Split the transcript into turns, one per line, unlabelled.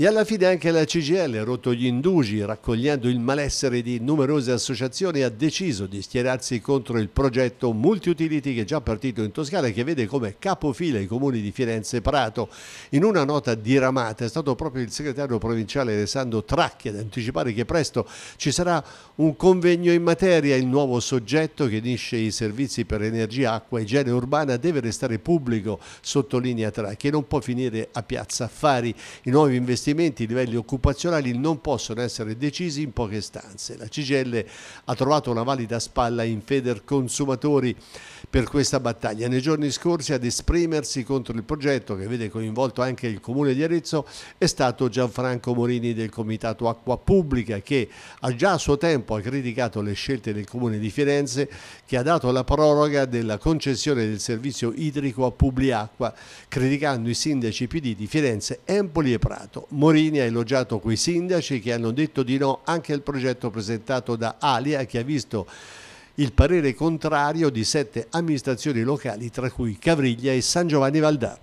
E alla fine anche la CGL, rotto gli indugi, raccogliendo il malessere di numerose associazioni, ha deciso di schierarsi contro il progetto Multiutility che è già partito in Toscana e che vede come capofila i comuni di Firenze e Prato. In una nota diramata è stato proprio il segretario provinciale Alessandro Tracchi ad anticipare che presto ci sarà un convegno in materia. Il nuovo soggetto che unisce i servizi per energia, acqua e igiene urbana deve restare pubblico, sottolinea Tracchi, e non può finire a Piazza Affari. I nuovi investimenti investimenti e i livelli occupazionali non possono essere decisi in poche stanze. La CGL ha trovato una valida spalla in Feder Consumatori per questa battaglia. Nei giorni scorsi ad esprimersi contro il progetto che vede coinvolto anche il Comune di Arezzo è stato Gianfranco Morini del Comitato Acqua Pubblica che ha già a suo tempo ha criticato le scelte del Comune di Firenze che ha dato la proroga della concessione del servizio idrico a Publiacqua, criticando i sindaci PD di Firenze, Empoli e Prato. Morini ha elogiato quei sindaci che hanno detto di no anche al progetto presentato da Alia che ha visto il parere contrario di sette amministrazioni locali tra cui Cavriglia e San Giovanni Valdà.